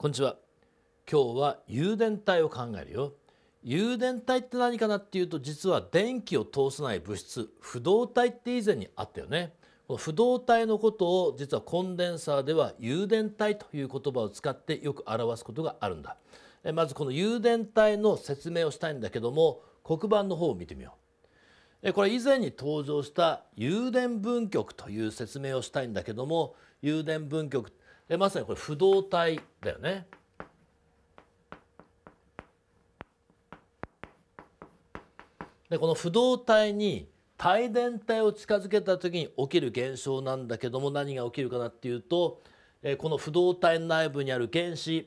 こんにちは今日は誘電体を考えるよ誘電体って何かなっていうと実は電気を通さない物質不動体って以前にあったよねこの不動体のことを実はコンデンサーでは誘電体という言葉を使ってよく表すことがあるんだまずこの誘電体の説明をしたいんだけども黒板の方を見てみようこれ以前に登場した誘電分極という説明をしたいんだけども誘電分極ってでまさにこれ不動体だよね。でこの不動体に帯電体を近づけた時に起きる現象なんだけども何が起きるかなっていうとこの不動体内部にある原子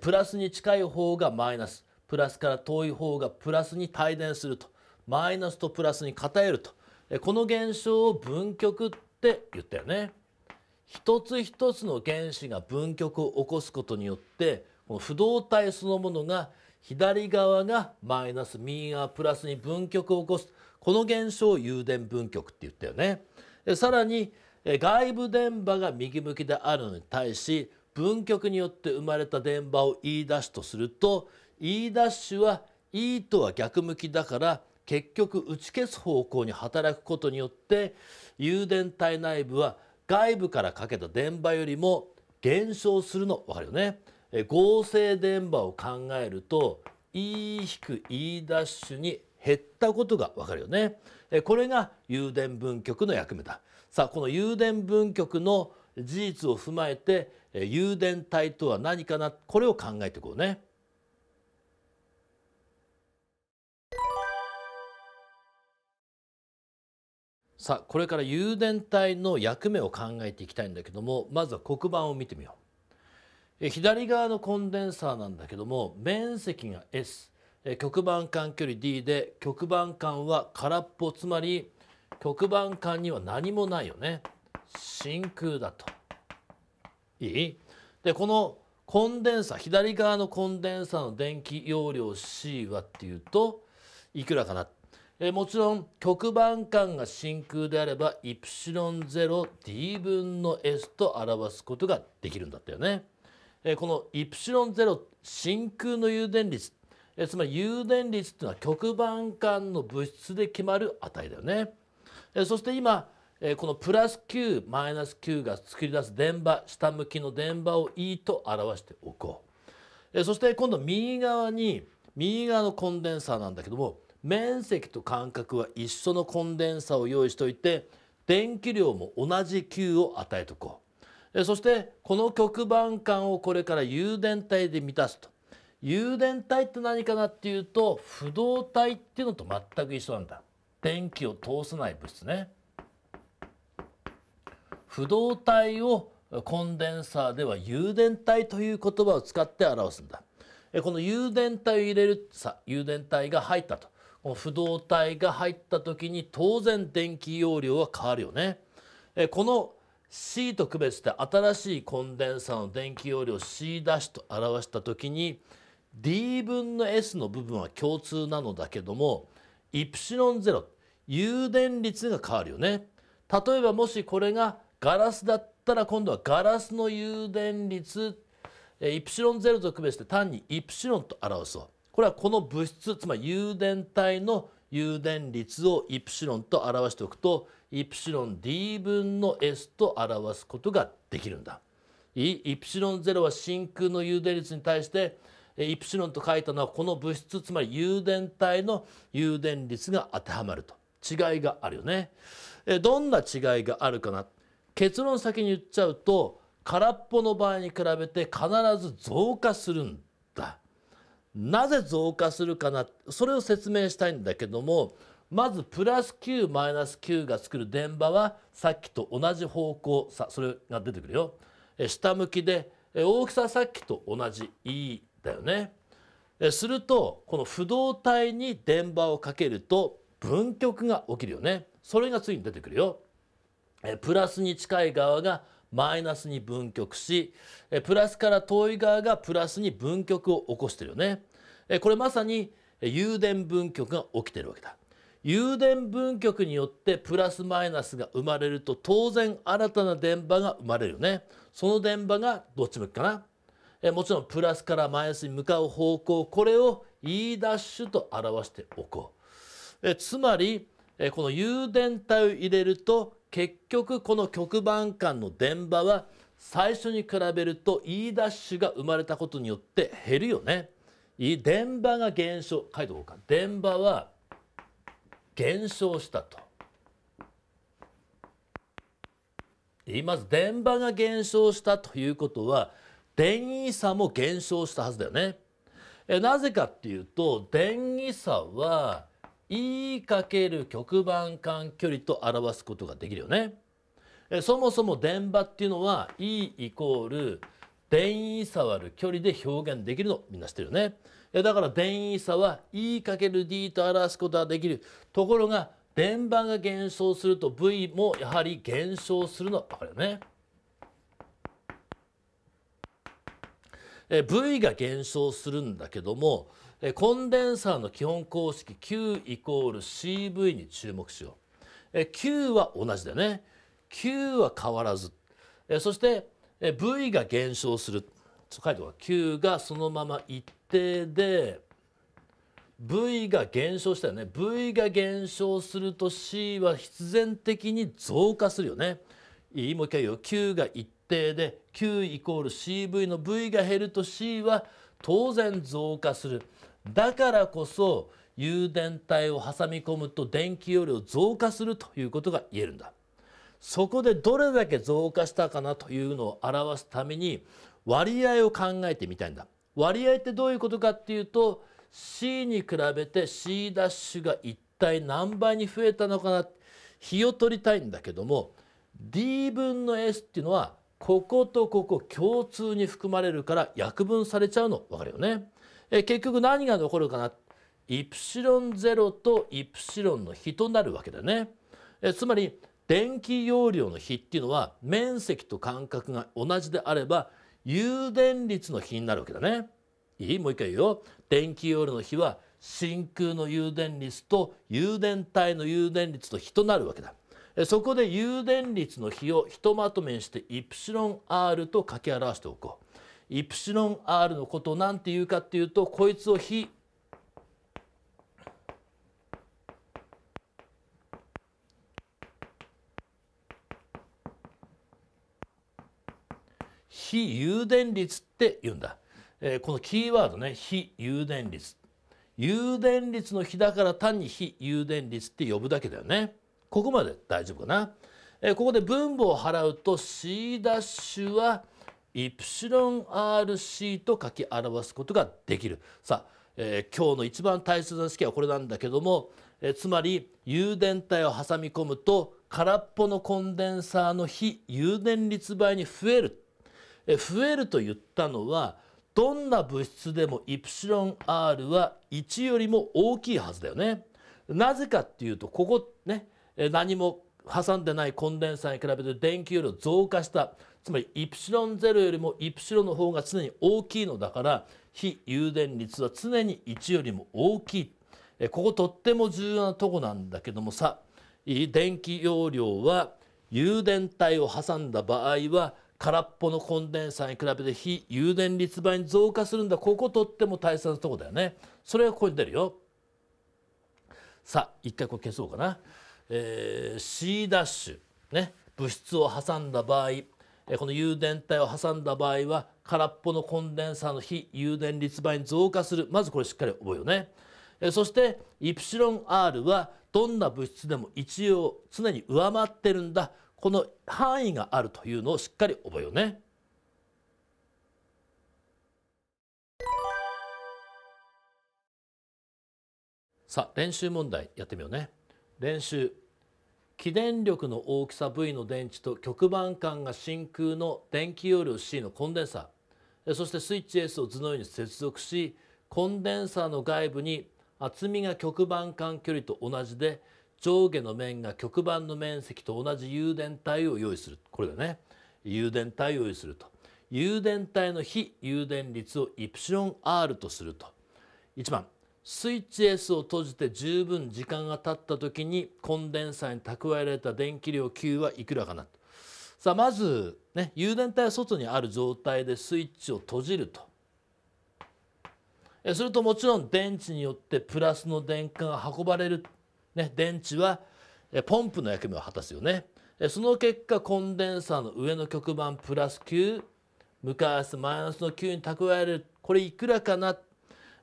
プラスに近い方がマイナスプラスから遠い方がプラスに帯電するとマイナスとプラスに偏るとこの現象を分極って言ったよね。一つ一つの原子が分極を起こすことによってこの不動体そのものが左側がマイナス右側プラスに分極を起こすこの現象を誘電分極って言ったよね。さらに外部電波が右向きであるのに対し分極によって生まれた電波を E' とすると E' は E とは逆向きだから結局打ち消す方向に働くことによって誘電体内部は外部からかけた電波よりも減少するの分かるよね。え合成電波を考えると E-E' に減ったことが分かるよね。えこれが誘電分極の役目だ。さあこの誘電分極の事実を踏まえてえ誘電体とは何かなこれを考えていこうね。さあこれから油電体の役目を考えていきたいんだけどもまずは黒板を見てみよう左側のコンデンサーなんだけども面積が S 極板間距離 D で極板間は空っぽつまり極板間には何もないよね真空だといいでこのコンデンサー左側のコンデンサーの電気容量 C はっていうといくらかなってえもちろん極板間が真空であればイプシロン0 d 分の s と表すことができるんだったよね。えこの ε0 真空の誘電率、えつまり誘電率ていうのは極板間の物質で決まる値だよね。えそして今このプラス9マイナス9が作り出す電場下向きの電場を E と表しておこう。そして今度右側に右側のコンデンサーなんだけども面積と間隔は一緒のコンデンサを用意しておいて電気量も同じ Q を与えとこうそしてこの極板間をこれから誘電体で満たすと誘電体って何かなっていうと不動体っていうのと全く一緒なんだ電気を通さない物質ね不動体をコンデンサーでは誘電体という言葉を使って表すんだこの誘電体を入れるさ誘電体が入ったと不動体が入った時に当然電気容量は変わるよね。えこの C と区別して新しいコンデンサの電気容量 C' と表した時に D 分の S の部分は共通なのだけどもイプシロ ε0 誘電率が変わるよね。例えばもしこれがガラスだったら今度はガラスの誘電率イプシロ ε0 と区別して単にイプシロンと表すう。これはこの物質つまり誘電体の誘電率をイプシロンと表しておくとイプシロン d 分の s と表すことができるんだ。イプシロン0は真空の誘電率に対してイプシロンと書いたのはこの物質つまり誘電体の誘電率が当てはまると違いがあるよね。どんな違いがあるかな結論先に言っちゃうと空っぽの場合に比べて必ず増加するんなぜ増加するかなそれを説明したいんだけどもまずプラス9マイナス9が作る電場はさっきと同じ方向さそれが出てくるよ下向きで大きささっきと同じ E だよねするとこの不動体に電場をかけると分極が起きるよねそれが次に出てくるよプラスに近い側がマイナスに分極しプラスから遠い側がプラスに分極を起こしてるよねこれまさに誘電分極が起きてるわけだ誘電分極によってプラスマイナスが生まれると当然新たな電波が生まれるよねその電波がどっち向きかなえもちろんプラスからマイナスに向かう方向これを E' と表しておこうえつまりえこの誘電体を入れると結局この極板間の電場は最初に比べると E' が生まれたことによって減るよね。電場が減少書いておこうか電場は減少したと。まず電場が減少したということは電位差も減少したはずだよね。えなぜかっていうと電位差は E かける極板間距離と表すことができるよね。そもそも電場っていうのは E イコール電位差ある距離で表現できるのみんな知ってるよね。だから電位差は E かける D と表すことができる。ところが電場が減少すると V もやはり減少するのわかるよね。V が減少するんだけどもコンデンサーの基本公式 Q イコール CV に注目しよう。Q は同じだよね。Q は変わらず。そして V が減少する。書いておこう。Q がそのまま一定で V が減少したよね。V が減少すると C は必然的に増加するよね。いいもう一回言うよ。Q が一定で Q イコール CV の V が減ると C は当然増加する。だからこそ誘電体を挟み込むと電気容量増加するということが言えるんだそこでどれだけ増加したかなというのを表すために割合を考えてみたいんだ割合ってどういうことかっていうと C に比べて C' が一体何倍に増えたのかな比を取りたいんだけども D 分の S っていうのはこことここ共通に含まれるから約分されちゃうの分かるよね。え結局何が残るかなイプシロンロとイプシロンの比となるわけだね。えつまり電気容量の比っていうのは面積と間隔が同じであれば誘電率の比になるわけだね。いいもう一回言うよ。電気容量の比は真空の誘電率と誘電体の誘電率の比となるわけだ。そこで誘電率の比をひとまとめにしてイプシロン r と書き表しておこう。イプシロン R のことなんて言うかっていうとこいつを非非誘電率って言うんだ、えー、このキーワードね非誘電率誘電率の比だから単に非誘電率って呼ぶだけだよねここまで大丈夫かな、えー、ここで分母を払うと C' はイプシロン RC と書き表すことができるさあ、えー、今日の一番大切な式はこれなんだけども、えー、つまり誘電体を挟み込むと空っぽのコンデンサーの非誘電率倍に増える、えー、増えると言ったのはどんな物質でもイプシロン R は1よりも大きいはずだよね。なぜかっていうとここね何も挟んでないコンデンサーに比べて電気容量増加したつまりイプシロンロよりもイプシロンの方が常に大きいのだから非有電率は常に1よりも大きいえこことっても重要なとこなんだけどもさ電気容量は有電体を挟んだ場合は空っぽのコンデンサーに比べて非有電率倍に増加するんだこことっても大切なとこだよねそれがここに出るよさあ一回これ消そうかな、えー、C ダッシュね物質を挟んだ場合この誘電体を挟んだ場合は空っぽのコンデンサーの非誘電率倍に増加するまずこれしっかり覚えようねそしてイプシロン R はどんな物質でも一応常に上回ってるんだこの範囲があるというのをしっかり覚えようね。さあ練習問題やってみようね。練習起電力の大きさ V の電池と極板間が真空の電気容量 C のコンデンサーそしてスイッチ S を図のように接続しコンデンサーの外部に厚みが極板間距離と同じで上下の面が極板の面積と同じ誘電体を用意するこれだね誘電体を用意すると誘電体の非誘電率をイプシロン R とすると1番スイッチ S を閉じて十分時間が経った時にコンデンサーに蓄えられた電気量 Q はいくらかなと。さあまずね誘電体は外にある状態でスイッチを閉じると。それともちろん電池によってプラスの電荷が運ばれる、ね、電池はポンプの役目を果たすよね。その結果コンデンサーの上の極板プラス9向かい合わせマイナスの9に蓄えるこれいくらかなって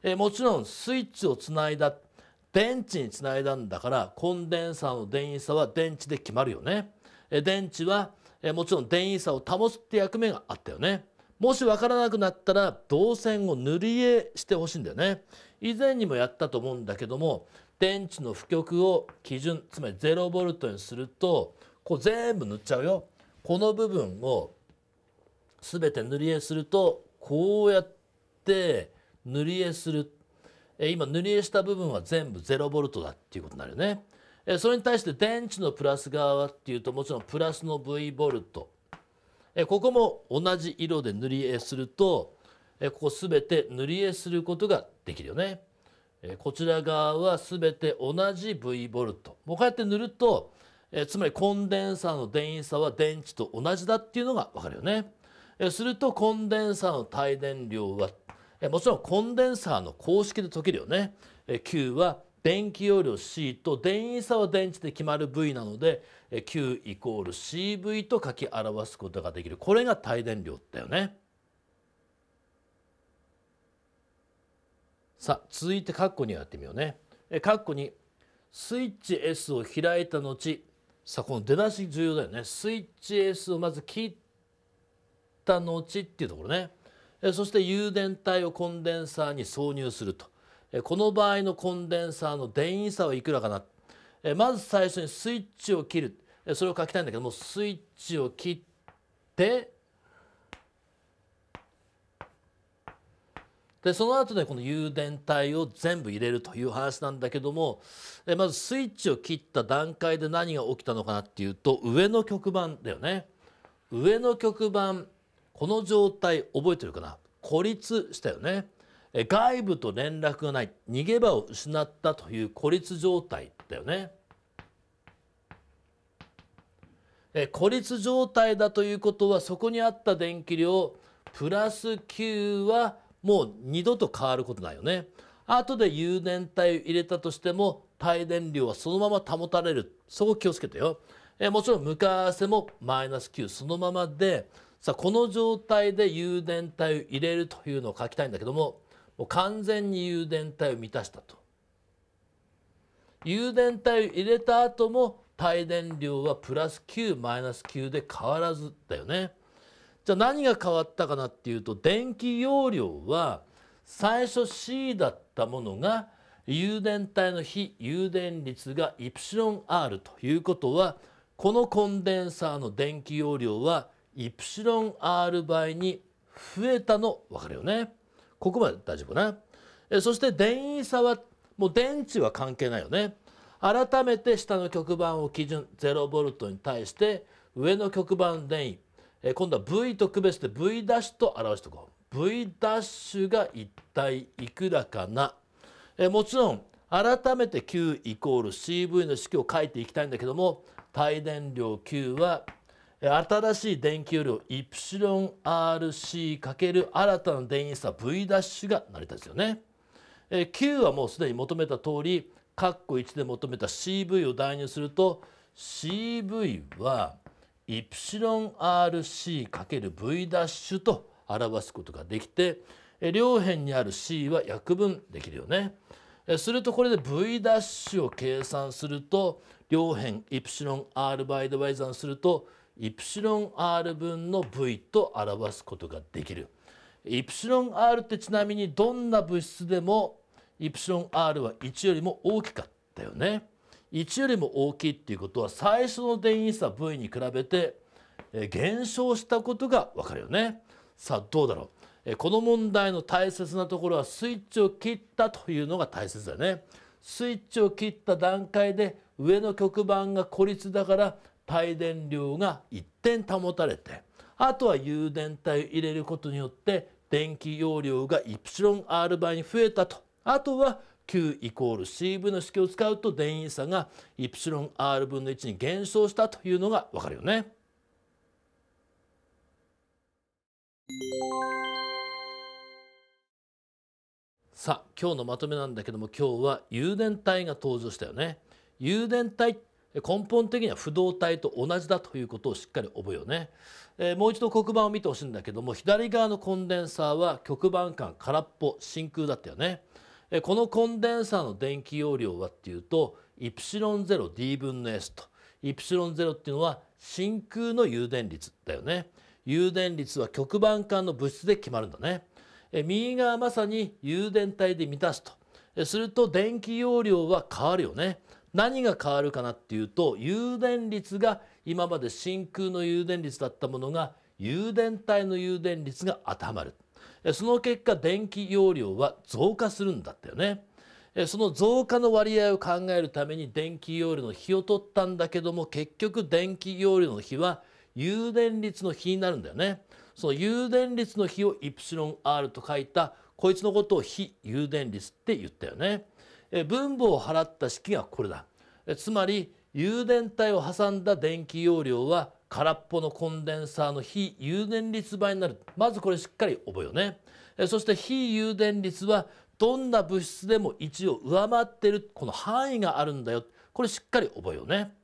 えー、もちろんスイッチをつないだ電池につないだんだからコンデンサーの電位差は電池で決まるよね。えー、電池は、えー、もちろん電位差を保つって役目があったよね。もし分からなくなったら導線を塗り絵してほしいんだよね。以前にもやったと思うんだけども電池の負極を基準つまり 0V にするとこう全部塗っちゃうよ。この部分を全て塗り絵するとこうやって塗り絵する今塗り絵した部分は全部0ボルトだっていうことになるよねそれに対して電池のプラス側っていうともちろんプラスの V ボルトここも同じ色で塗り絵するとここ全て塗り絵することができるよねこちら側は全て同じ V ボルトもうこうやって塗るとつまりコンデンサーの電位差は電池と同じだっていうのが分かるよねするとコンデンサーの帯電量はもちろんコンデンサーの公式で解けるよね。Q は電気容量 C と電位差は電池で決まる V なので Q イコール CV と書き表すことができるこれが帯電量だよね。さあ続いてカッコをやってみようね。カッコにスイッチ S を開いた後さあこの出だし重要だよね。スイッチ S をまず切った後っていうところね。そして誘電体をコンデンサーに挿入するとこの場合のコンデンサーの電位差はいくらかなまず最初にスイッチを切るそれを書きたいんだけどもスイッチを切ってでその後でこの誘電体を全部入れるという話なんだけどもえまずスイッチを切った段階で何が起きたのかなっていうと上の局番だよね上の局番この状態覚えてるかな孤立したよね外部と連絡がない逃げ場を失ったという孤立状態だよね孤立状態だということはそこにあった電気量プラス9はもう二度と変わることないよね後で誘電体を入れたとしても帯電量はそのまま保たれるそこ気をつけてよえもちろん向かわせもマイナス9そのままでさあこの状態で誘電体を入れるというのを書きたいんだけどももう完全に誘電体を満たしたと。誘電体を入れた後も帯電量はプラス9マイナス9で変わらずだよね。じゃあ何が変わったかなっていうと電気容量は最初 C だったものが誘電体の非誘電率がイプシロン r ということはこのコンデンサーの電気容量はイプシロン r 倍に増えたの分かるよね。ここまで大丈夫なえそして電位差はもう電池は関係ないよね。改めて下の極板を基準 0V に対して上の極板電位、え今度は V と区別ッシュと表しておこう。V' が一体いくらかな。えもちろん改めて Q イコール CV の式を書いていきたいんだけども帯電量 Q は新しい電球量イプシロン r c ×新たな電位差 V' が成り立つよね。え Q はもうすでに求めた通り括弧1で求めた CV を代入すると CV はイプシロン r c × v と表すことができて両辺にある C は約分できるよね。するとこれで V' を計算すると両辺イプシロン r 倍で割り算するとイプシロン r 分の v と表すことができる。イプシロン r ってちなみにどんな物質でもイプシロン r は1よりも大きかったよね。1よりも大きいっていうことは最初の電位差 v に比べて減少したことがわかるよね。さあどうだろう。この問題の大切なところはスイッチを切ったというのが大切だね。スイッチを切った段階で上の局番が孤立だから帯電量が一点保たれてあとは誘電体を入れることによって電気容量が yr 倍に増えたとあとは Q イコール CV の式を使うと電位差が yr 分の1に減少したというのがわかるよね。さあ今日のまとめなんだけども今日は誘電体が登場したよね。誘電体っ根本的には不動体と同じだということをしっかり覚えようね、えー、もう一度黒板を見てほしいんだけども左側のコンデンサーは極板間空っぽ真空だったよね、えー、このコンデンサーの電気容量はっていうとイプシロ ε0d 分の s とイプシロ ε0 っていうのは真空の誘電率だよね誘電率は極板間の物質で決まるんだね、えー、右側まさに誘電体で満たすと、えー、すると電気容量は変わるよね何が変わるかなっていうと誘電率が今まで真空の誘電率だったものが誘電体の誘電率が当てはまるその結果電気容量は増加するんだったよねその増加の割合を考えるために電気容量の比を取ったんだけども結局電気容量の比は誘電率の比になるんだよねその誘電率の比をイプシロ yr と書いたこいつのことを非誘電率って言ったよね。分母を払った式がこれだつまり誘電体を挟んだ電気容量は空っぽのコンデンサーの非誘電率倍になるまずこれしっかり覚えようねそして非誘電率はどんな物質でも1を上回ってるこの範囲があるんだよこれしっかり覚えようね